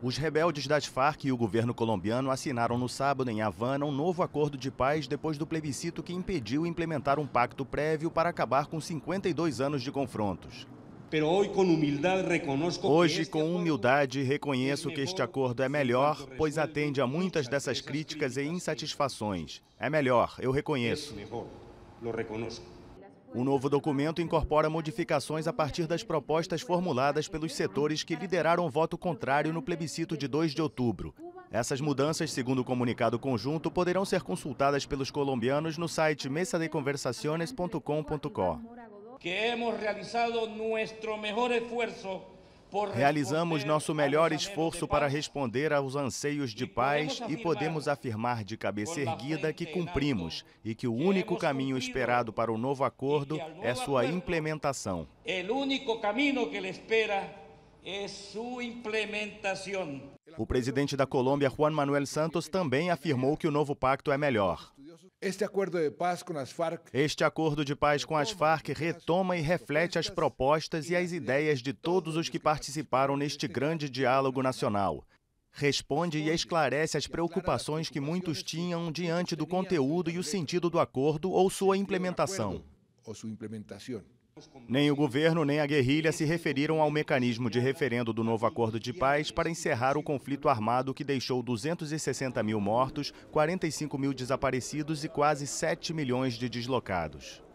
Os rebeldes das Farc e o governo colombiano assinaram no sábado em Havana um novo acordo de paz depois do plebiscito que impediu implementar um pacto prévio para acabar com 52 anos de confrontos. Hoje, com humildade, reconheço que este acordo é melhor, pois atende a muitas dessas críticas e insatisfações. É melhor, eu reconheço. O novo documento incorpora modificações a partir das propostas formuladas pelos setores que lideraram o voto contrário no plebiscito de 2 de outubro. Essas mudanças, segundo o comunicado conjunto, poderão ser consultadas pelos colombianos no site mesadeconversaciones.com.co. Que hemos realizado nuestro mejor esfuerzo Realizamos nosso melhor esforço para responder aos anseios de paz e podemos afirmar de cabeça erguida que cumprimos e que o único caminho esperado para o novo acordo é sua implementação. O único caminho que ele espera é o presidente da Colômbia, Juan Manuel Santos, também afirmou que o novo pacto é melhor. Este acordo de paz com as Farc. Este acordo de paz com as Farc retoma e reflete as propostas e as ideias de todos os que participaram neste grande diálogo nacional. Responde e esclarece as preocupações que muitos tinham diante do conteúdo e o sentido do acordo ou sua implementação. Ou sua implementação. Nem o governo nem a guerrilha se referiram ao mecanismo de referendo do novo acordo de paz para encerrar o conflito armado que deixou 260 mil mortos, 45 mil desaparecidos e quase 7 milhões de deslocados.